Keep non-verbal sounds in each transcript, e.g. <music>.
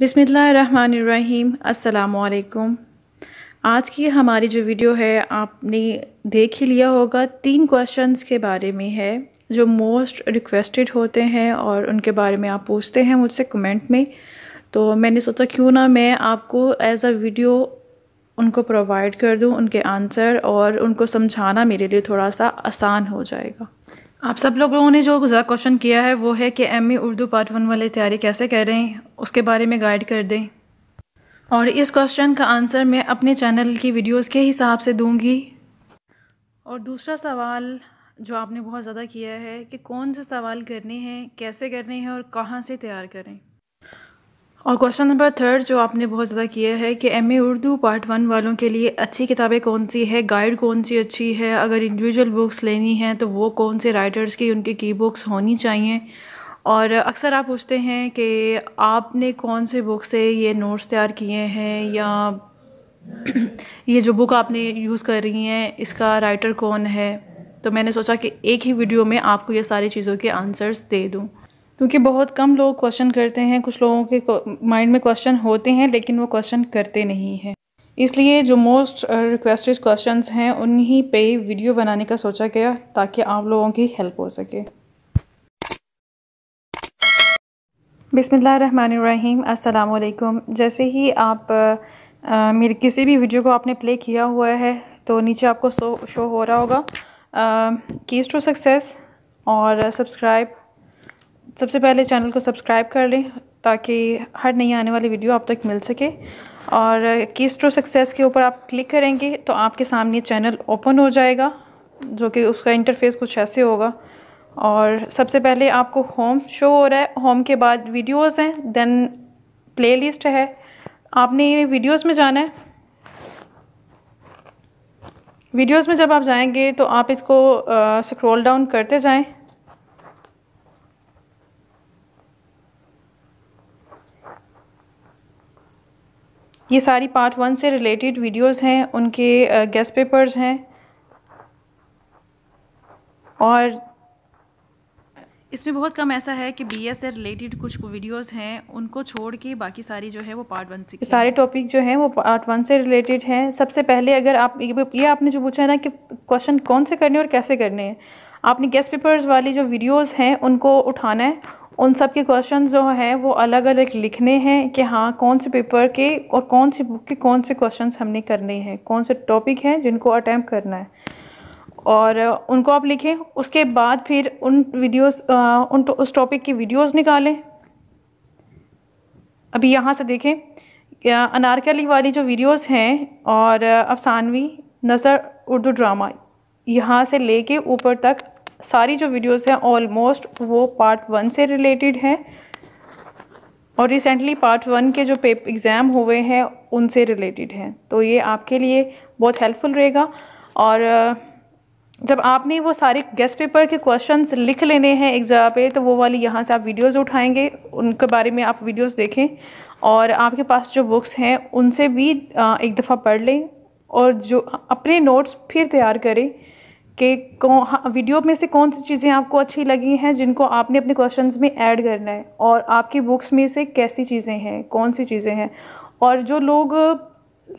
बिसमीम् अल्लाम आज की हमारी जो वीडियो है आपने देख ही लिया होगा तीन क्वेश्चंस के बारे में है जो मोस्ट रिक्वेस्टेड होते हैं और उनके बारे में आप पूछते हैं मुझसे कमेंट में तो मैंने सोचा क्यों ना मैं आपको एज अ वीडियो उनको प्रोवाइड कर दूं उनके आंसर और उनको समझाना मेरे लिए थोड़ा सा आसान हो जाएगा आप सब लोगों ने जो गुज़रा क्वेश्चन किया है वो है कि M e Urdu part one वाले तैयारी कैसे कर रहे हैं उसके बारे में गाइड कर दें और इस क्वेश्चन का आंसर मैं अपने चैनल की वीडियोस के हिसाब से दूंगी और दूसरा सवाल जो आपने बहुत ज़्यादा किया है कि कौन से सवाल करने हैं कैसे करने हैं और कहाँ से तैयार करें और क्वेश्चन नंबर थर्ड जो आपने बहुत ज़्यादा किया है कि M A Urdu part one वालों के लिए अच्छी किताबें कौन सी है गाइड कौन सी अच्छी है अगर इंडिविजुअल बुक्स लेनी है तो वो कौन से राइटर्स की उनकी की बुक्स होनी चाहिए और अक्सर आप पूछते हैं कि आपने कौन से बुक से ये नोट्स तैयार किए हैं या <clears throat> ये जो बुक आपने यूज़ कर रही हैं इसका राइटर कौन है तो मैंने सोचा कि एक ही वीडियो में आपको ये सारी चीज़ों के आंसर्स दे दूँ क्योंकि बहुत कम लोग क्वेश्चन करते हैं कुछ लोगों के माइंड में क्वेश्चन होते हैं लेकिन वो क्वेश्चन करते नहीं हैं इसलिए जो मोस्ट रिक्वेस्टेड क्वेश्चंस हैं उन्हीं पे वीडियो बनाने का सोचा गया ताकि आप लोगों की हेल्प हो सके बिसमीम अल्लाम जैसे ही आप मेरी मेरे किसी भी वीडियो को आपने प्ले किया हुआ है तो नीचे आपको शो शो हो रहा होगा कीज़ टू सक्सेस और सब्सक्राइब सबसे पहले चैनल को सब्सक्राइब कर लें ताकि हर नई आने वाली वीडियो आप तक मिल सके और कीस टू सक्सेस के ऊपर आप क्लिक करेंगे तो आपके सामने चैनल ओपन हो जाएगा जो कि उसका इंटरफेस कुछ ऐसे होगा और सबसे पहले आपको होम शो हो रहा है होम के बाद वीडियोस हैं देन प्लेलिस्ट है आपने वीडियोस में जाना है वीडियोस में जब आप जाएंगे तो आप इसको स्क्रॉल डाउन करते जाएं ये सारी पार्ट वन से रिलेटेड वीडियोस हैं उनके गेस्ट पेपर्स हैं और इसमें बहुत कम ऐसा है कि बी से रिलेटेड कुछ वीडियोस हैं उनको छोड़ के बाकी सारी जो है वो पार्ट वन से सारे टॉपिक जो हैं वो पार्ट वन से रिलेटेड हैं सबसे पहले अगर आप ये आपने जो पूछा है ना कि क्वेश्चन कौन से करने और कैसे करने हैं आपने गेस्ट पेपर्स वाली जो वीडियोस हैं उनको उठाना है उन सब के क्वेश्चन जो हैं वो अलग अलग लिखने हैं कि हाँ कौन से पेपर के और कौन सी बुक के कौन से क्वेश्चन हमने करने हैं कौन से टॉपिक हैं जिनको अटैम्प्ट करना है और उनको आप लिखें उसके बाद फिर उन वीडियोस उन तो, उस टॉपिक की वीडियोस निकालें अभी यहाँ से देखें अनारकली वाली जो वीडियोस हैं और अफसानवी नसर उर्दू ड्रामा यहाँ से लेके ऊपर तक सारी जो वीडियोस हैं ऑलमोस्ट वो पार्ट वन से रिलेटेड हैं और रिसेंटली पार्ट वन के जो पेप एग्ज़ाम हुए हैं उनसे रिलेटेड हैं तो ये आपके लिए बहुत हेल्पफुल रहेगा और जब आपने वो सारे गेस्ट पेपर के क्वेश्चंस लिख लेने हैं एग्ज़ाम पे तो वो वाली यहाँ से आप वीडियोस उठाएंगे उनके बारे में आप वीडियोस देखें और आपके पास जो बुक्स हैं उनसे भी एक दफ़ा पढ़ लें और जो अपने नोट्स फिर तैयार करें कि कौन हाँ, वीडियो में से कौन सी चीज़ें आपको अच्छी लगी हैं जिनको आपने अपने क्वेश्चंस में ऐड करना है और आपकी बुक्स में से कैसी चीज़ें हैं कौन सी चीज़ें हैं और जो लोग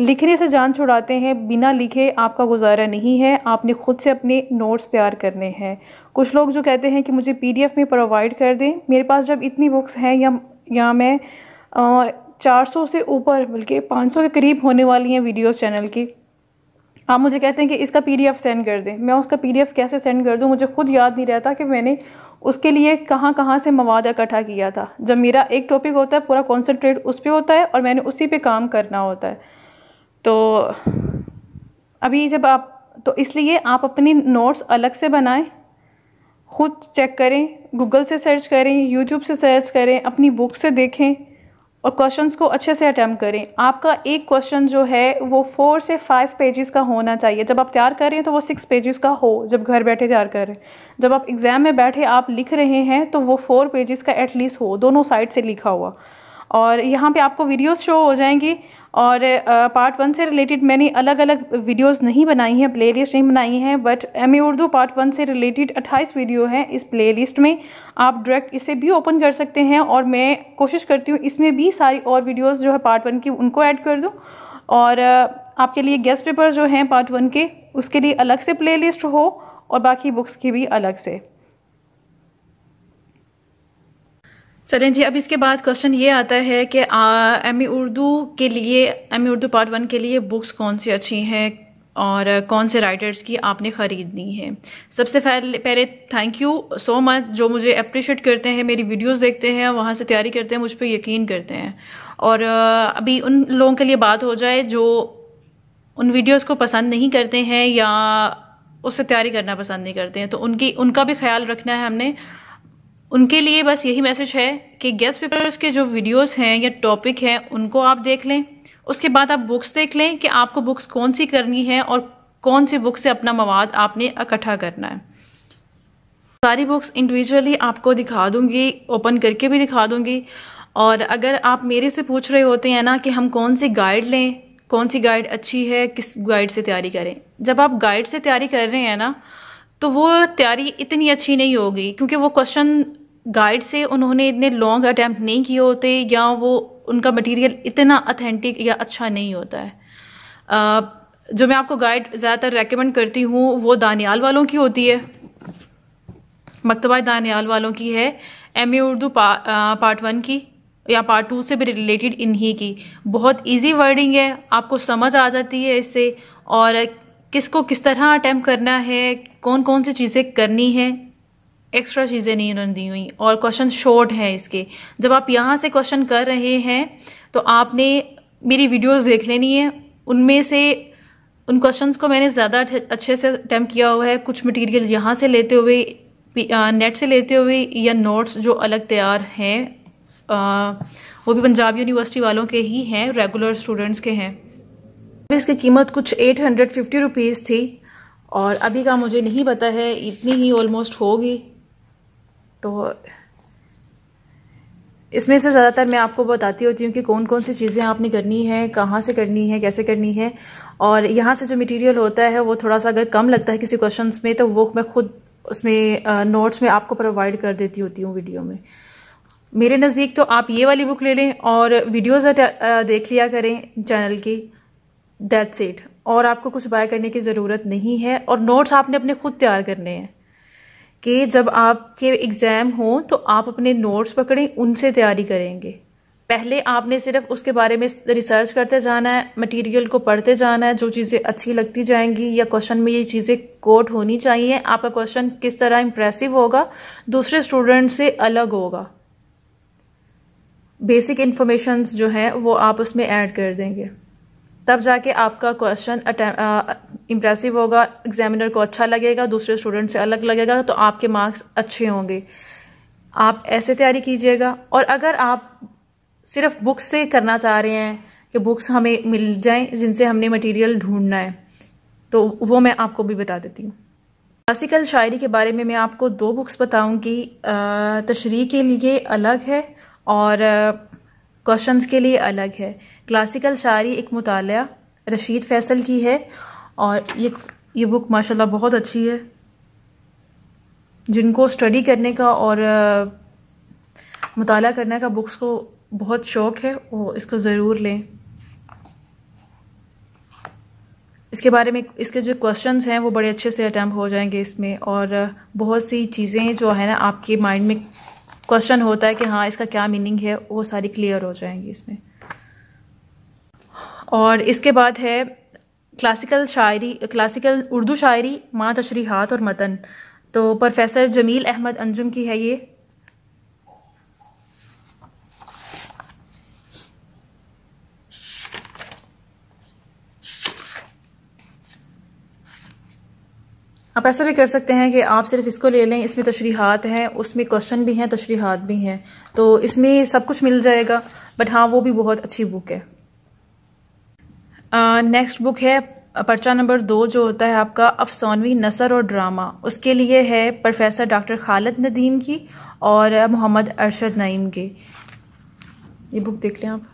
लिखने से जान छुड़ाते हैं बिना लिखे आपका गुजारा नहीं है आपने खुद से अपने नोट्स तैयार करने हैं कुछ लोग जो कहते हैं कि मुझे पीडीएफ में प्रोवाइड कर दें मेरे पास जब इतनी बुक्स हैं या या मैं चार सौ से ऊपर बल्कि पाँच सौ के करीब होने वाली हैं वीडियोस चैनल की आप मुझे कहते हैं कि इसका पीडीएफ सेंड कर दें मैं उसका पीडीएफ कैसे सेंड कर दूं मुझे खुद याद नहीं रहता कि मैंने उसके लिए कहाँ कहाँ से मवाद इकट्ठा किया था जब मेरा एक टॉपिक होता है पूरा कॉन्सनट्रेट उस पर होता है और मैंने उसी पर काम करना होता है तो अभी जब आप तो इसलिए आप अपनी नोट्स अलग से बनाएं खुद चेक करें गूगल से सर्च करें यूट्यूब से सर्च करें अपनी बुक से देखें और क्वेश्चंस को अच्छे से अटैम्प्ट करें आपका एक क्वेश्चन जो है वो फोर से फाइव पेजेस का होना चाहिए जब आप तैयार कर रहे हैं तो वो सिक्स पेजेस का हो जब घर बैठे तैयार कर रहे हैं जब आप एग्ज़ाम में बैठे आप लिख रहे हैं तो वो फोर पेजेस का एटलीस्ट हो दोनों साइड से लिखा हुआ और यहाँ पे आपको वीडियोस शो हो जाएंगी और पार्ट वन से रिलेटेड मैंने अलग अलग वीडियोस नहीं बनाई हैं प्लेलिस्ट नहीं बनाई हैं but M Urdu part one से रिलेटेड 28 वीडियो हैं इस प्लेलिस्ट में आप डायरेक्ट इसे भी ओपन कर सकते हैं और मैं कोशिश करती हूँ इसमें भी सारी और वीडियोस जो है पार्ट वन की उनको ऐड कर दूँ और आपके लिए गेस्ट पेपर जो हैं पार्ट वन के उसके लिए अलग से प्ले हो और बाकी बुक्स की भी अलग से चलें जी अब इसके बाद क्वेश्चन ये आता है कि एम ई उर्दू के लिए M E Urdu part one के लिए बुक्स कौन सी अच्छी हैं और कौन से राइटर्स की आपने ख़रीदनी है सबसे पहले थैंक यू सो मच जो मुझे अप्रिशिएट करते हैं मेरी वीडियोस देखते हैं वहाँ से तैयारी करते हैं मुझ पर यकीन करते हैं और अभी उन लोगों के लिए बात हो जाए जो उन वीडियोज़ को पसंद नहीं करते हैं या उससे तैयारी करना पसंद नहीं करते हैं तो उनकी उनका भी ख्याल रखना है हमने उनके लिए बस यही मैसेज है कि गेस्ट पेपर्स के जो वीडियोस हैं या टॉपिक हैं उनको आप देख लें उसके बाद आप बुक्स देख लें कि आपको बुक्स कौन सी करनी है और कौन सी बुक से अपना मवाद आपने इकट्ठा करना है सारी बुक्स इंडिविजुअली आपको दिखा दूंगी ओपन करके भी दिखा दूंगी और अगर आप मेरे से पूछ रहे होते हैं ना कि हम कौन सी गाइड लें कौन सी गाइड अच्छी है किस गाइड से तैयारी करें जब आप गाइड से तैयारी कर रहे हैं ना तो वो तैयारी इतनी अच्छी नहीं होगी क्योंकि वो क्वेश्चन गाइड से उन्होंने इतने लॉन्ग अटैम्प्ट नहीं किए होते या वो उनका मटेरियल इतना अथेंटिक या अच्छा नहीं होता है जो मैं आपको गाइड ज़्यादातर रेकमेंड करती हूँ वो दानियाल वालों की होती है मकतबा दानियाल वालों की है एम ए उर्दू पा, आ, पार्ट वन की या पार्ट टू से भी रिलेटेड इन्हीं की बहुत इजी वर्डिंग है आपको समझ आ जाती है इससे और किसको किस तरह अटैम्प्ट करना है कौन कौन सी चीज़ें करनी है एक्स्ट्रा चीज़ें नहीं उन्होंने दी हुई और क्वेश्चन शॉर्ट है इसके जब आप यहाँ से क्वेश्चन कर रहे हैं तो आपने मेरी वीडियोस देख लेनी है उनमें से उन क्वेश्चंस को मैंने ज़्यादा अच्छे से अटैम्प्ट किया हुआ है कुछ मटेरियल यहाँ से लेते हुए नेट से लेते हुए या नोट्स जो अलग तैयार हैं वो भी पंजाब यूनिवर्सिटी वालों के ही हैं रेगुलर स्टूडेंट्स के हैं इसकी कीमत कुछ एट हंड्रेड फिफ्टी रुपीज़ थी और अभी का मुझे नहीं पता है इतनी ही ऑलमोस्ट होगी तो इसमें से ज़्यादातर मैं आपको बताती होती हूँ कि कौन कौन सी चीज़ें आपने करनी है कहाँ से करनी है कैसे करनी है और यहाँ से जो मटेरियल होता है वो थोड़ा सा अगर कम लगता है किसी क्वेश्चंस में तो वो मैं खुद उसमें नोट्स में आपको प्रोवाइड कर देती होती हूँ वीडियो में मेरे नज़दीक तो आप ये वाली बुक ले लें और वीडियोज़ देख लिया करें चैनल की डेथ सेट और आपको कुछ बाय करने की ज़रूरत नहीं है और नोट्स आपने अपने खुद तैयार करने हैं कि जब आपके एग्ज़ाम हो तो आप अपने नोट्स पकड़ें उनसे तैयारी करेंगे पहले आपने सिर्फ उसके बारे में रिसर्च करते जाना है मटेरियल को पढ़ते जाना है जो चीज़ें अच्छी लगती जाएंगी या क्वेश्चन में ये चीज़ें कोट होनी चाहिए आपका क्वेश्चन किस तरह इम्प्रेसिव होगा दूसरे स्टूडेंट से अलग होगा बेसिक इंफॉर्मेशन जो हैं वो आप उसमें ऐड कर देंगे तब जाके आपका क्वेश्चन इम्प्रेसिव होगा एग्जामिनर को अच्छा लगेगा दूसरे स्टूडेंट से अलग लगेगा तो आपके मार्क्स अच्छे होंगे आप ऐसे तैयारी कीजिएगा और अगर आप सिर्फ बुक्स से करना चाह रहे हैं कि बुक्स हमें मिल जाएं जिनसे हमने मटेरियल ढूंढना है तो वो मैं आपको भी बता देती हूँ क्लासिकल शायरी के बारे में मैं आपको दो बुक्स बताऊंगी तशरी के लिए अलग है और क्वेश्चंस के लिए अलग है क्लासिकल शायरी एक मुताल रशीद फैसल की है और ये ये बुक माशाल्लाह बहुत अच्छी है जिनको स्टडी करने का और मुताला करने का बुक्स को बहुत शौक़ है वो इसको ज़रूर लें इसके बारे में इसके जो क्वेश्चंस हैं वो बड़े अच्छे से अटैम्प हो जाएंगे इसमें और बहुत सी चीज़ें जो है ना आपके माइंड में क्वेश्चन होता है कि हाँ इसका क्या मीनिंग है वो सारी क्लियर हो जाएंगी इसमें और इसके बाद है क्लासिकल शायरी क्लासिकल उर्दू शायरी माँ तशरीहत और मतन तो प्रोफेसर जमील अहमद अंजुम की है ये आप ऐसा भी कर सकते हैं कि आप सिर्फ इसको ले लें इसमें तशरीहत हैं उसमें क्वेश्चन भी हैं तशरीहत भी हैं तो इसमें सब कुछ मिल जाएगा बट हाँ वो भी बहुत अच्छी बुक है नेक्स्ट बुक है पर्चा नंबर दो जो होता है आपका अफसानवी नसर और ड्रामा उसके लिए है प्रोफेसर डॉक्टर खालिद नदीम की और मोहम्मद अरशद नईम की ये बुक देख लें आप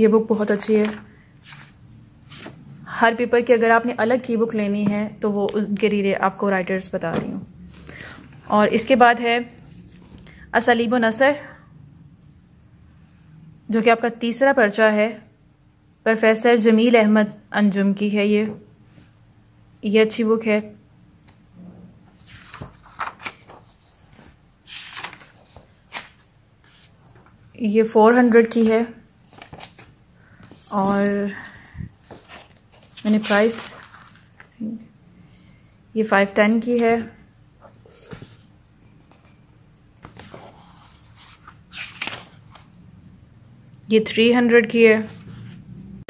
ये बुक बहुत अच्छी है हर पेपर की अगर आपने अलग की बुक लेनी है तो वो उनके लिए आपको राइटर्स बता रही हूँ और इसके बाद है असलीब नसर जो कि आपका तीसरा पर्चा है प्रोफेसर जमील अहमद अंजुम की है ये ये अच्छी बुक है ये फोर हंड्रेड की है और मैंने प्राइस ये फाइव टेन की है ये थ्री हंड्रेड की है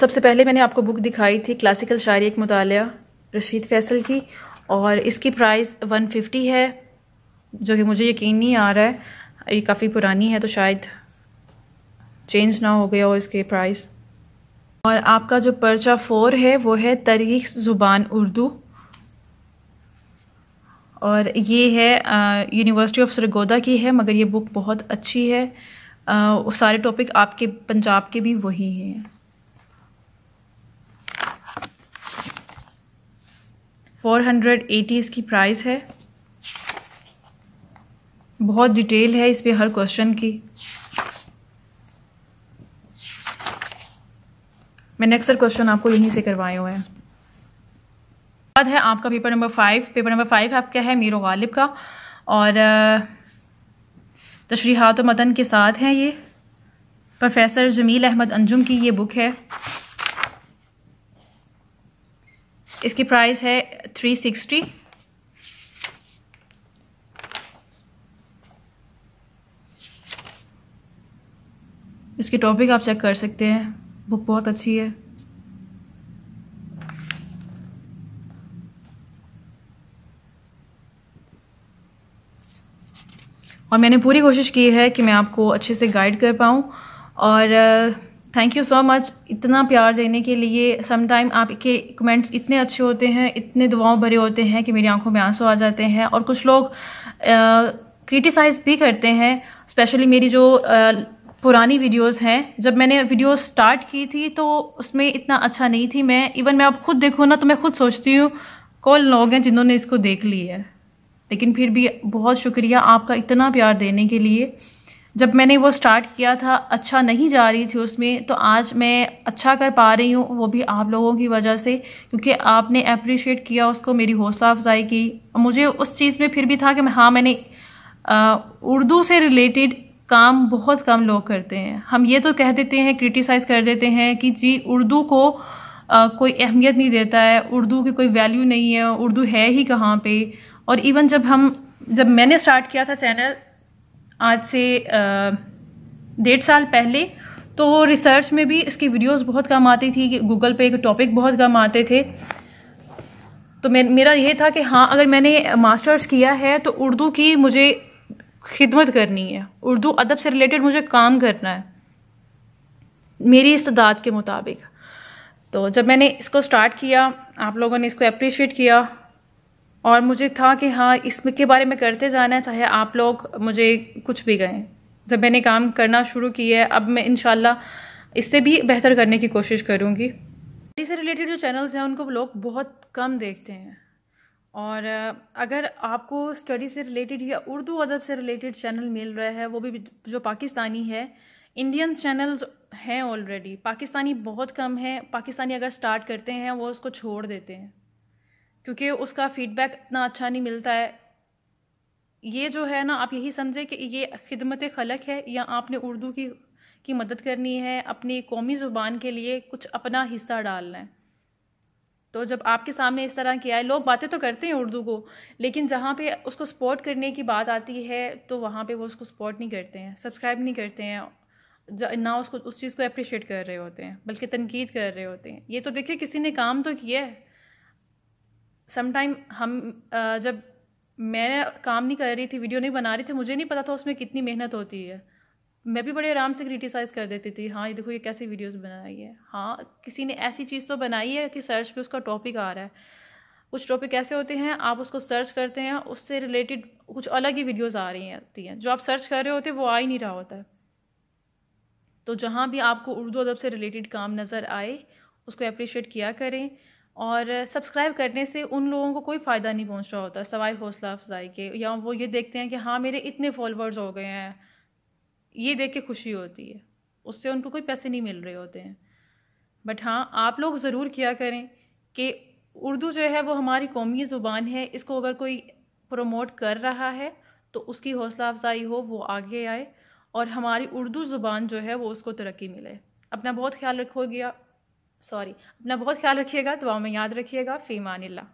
सबसे पहले मैंने आपको बुक दिखाई थी क्लासिकल शायरी एक मुतालिया रशीद फैसल की और इसकी प्राइस वन फिफ्टी है जो कि मुझे यकीन नहीं आ रहा है ये काफ़ी पुरानी है तो शायद चेंज ना हो गया हो इसके प्राइस और आपका जो पर्चा फोर है वो है तारीख ज़ुबान उर्दू और ये है यूनिवर्सिटी ऑफ सरगोदा की है मगर ये बुक बहुत अच्छी है आ, सारे टॉपिक आपके पंजाब के भी वही हैं फोर हंड्रेड एटी इसकी प्राइस है बहुत डिटेल है इस पर हर क्वेश्चन की मैंने अक्सर क्वेश्चन आपको यहीं से करवाए हुए हैं बाद है आपका paper number five paper number five आपका है मीरो गालिब का और तशरीहत मदन के साथ हैं ये प्रोफेसर जमील अहमद अंजुम की ये बुक है इसकी प्राइस है थ्री सिक्सटी इसके टॉपिक आप चेक कर सकते हैं बुक बहुत अच्छी है और मैंने पूरी कोशिश की है कि मैं आपको अच्छे से गाइड कर पाऊँ और थैंक यू सो मच इतना प्यार देने के लिए समटाइम आपके कमेंट्स इतने अच्छे होते हैं इतने दुआओं भरे होते हैं कि मेरी आंखों में आंसू आ जाते हैं और कुछ लोग क्रिटिसाइज़ uh, भी करते हैं स्पेशली मेरी जो आ, uh, पुरानी वीडियोस हैं जब मैंने वीडियो स्टार्ट की थी तो उसमें इतना अच्छा नहीं थी मैं इवन मैं आप खुद देखूँ ना तो मैं खुद सोचती हूँ कौन लोग हैं जिन्होंने इसको देख ली है लेकिन फिर भी बहुत शुक्रिया आपका इतना प्यार देने के लिए जब मैंने वो स्टार्ट किया था अच्छा नहीं जा रही थी उसमें तो आज मैं अच्छा कर पा रही हूँ वो भी आप लोगों की वजह से क्योंकि आपने अप्रिशिएट किया उसको मेरी हौसला अफजाई की मुझे उस चीज़ में फिर भी था कि हाँ मैंने उर्दू से रिलेटेड काम बहुत कम लोग करते हैं हम ये तो कह देते हैं क्रिटिसाइज़ कर देते हैं कि जी उर्दू को आ, कोई अहमियत नहीं देता है उर्दू की कोई वैल्यू नहीं है उर्दू है ही कहाँ पे और इवन जब हम जब मैंने स्टार्ट किया था चैनल आज से डेढ़ साल पहले तो रिसर्च में भी इसकी वीडियोस बहुत कम आती थी गूगल पे एक टॉपिक बहुत कम आते थे तो मैं मेरा ये था कि हाँ अगर मैंने मास्टर्स किया है तो उर्दू की मुझे खिदमत करनी है उर्दू अदब से रिलेटेड मुझे काम करना है मेरी इस्तात के मुताबिक तो जब मैंने इसको स्टार्ट किया आप लोगों ने इसको अप्रिशिएट किया और मुझे था कि हाँ इसमें के बारे में करते जाना है चाहे आप लोग मुझे कुछ भी गए जब मैंने काम करना शुरू किया है अब मैं इन इससे भी बेहतर करने की कोशिश करूँगी बॉडी से रिलेटेड जो चैनल्स हैं उनको लोग बहुत कम देखते हैं और अगर आपको स्टडी से रिलेटेड या उर्दू अदब से रिलेटेड चैनल मिल रहा है वो भी जो पाकिस्तानी है इंडियन चैनल्स हैं ऑलरेडी पाकिस्तानी बहुत कम है पाकिस्तानी अगर स्टार्ट करते हैं वो उसको छोड़ देते हैं क्योंकि उसका फीडबैक इतना अच्छा नहीं मिलता है ये जो है ना आप यही समझे कि ये खिदमत खलक है या आपने उर्दू की की मदद करनी है अपनी कौमी ज़ुबान के लिए कुछ अपना हिस्सा डालना है तो जब आपके सामने इस तरह किया है लोग बातें तो करते हैं उर्दू को लेकिन जहाँ पे उसको सपोर्ट करने की बात आती है तो वहाँ पे वो उसको सपोर्ट नहीं करते हैं सब्सक्राइब नहीं करते हैं ना उसको उस चीज़ को अप्रिशिएट कर रहे होते हैं बल्कि तनकीद कर रहे होते हैं ये तो देखिए किसी ने काम तो किया है समटाइम हम जब मैं काम नहीं कर रही थी वीडियो नहीं बना रही थी मुझे नहीं पता था उसमें कितनी मेहनत होती है मैं भी बड़े आराम से क्रिटिसाइज़ कर देती थी हाँ ये देखो ये कैसी वीडियोस बनाई है हाँ किसी ने ऐसी चीज़ तो बनाई है कि सर्च पे उसका टॉपिक आ रहा है कुछ टॉपिक ऐसे होते हैं आप उसको सर्च करते हैं उससे रिलेटेड कुछ अलग ही वीडियोज़ आ रही होती हैं जो आप सर्च कर रहे होते हैं वो आ ही नहीं रहा होता है तो जहाँ भी आपको उर्दू अदब से रिलेटेड काम नज़र आए उसको अप्रिशिएट किया करें और सब्सक्राइब करने से उन लोगों को कोई फ़ायदा नहीं पहुंच रहा होता सवाई हौसला अफजाई के या वो ये देखते हैं कि हाँ मेरे इतने फॉलोअर्स हो गए हैं ये देख के खुशी होती है उससे उनको कोई पैसे नहीं मिल रहे होते हैं बट हाँ आप लोग ज़रूर किया करें कि उर्दू जो है वो हमारी कौमी ज़ुबान है इसको अगर कोई प्रमोट कर रहा है तो उसकी हौसला अफजाई हो वो आगे आए और हमारी उर्दू ज़ुबान जो है वो उसको तरक्की मिले अपना बहुत ख्याल रखोगे सॉरी अपना बहुत ख्याल रखिएगा दुआ में याद रखिएगा फ़ीमान ला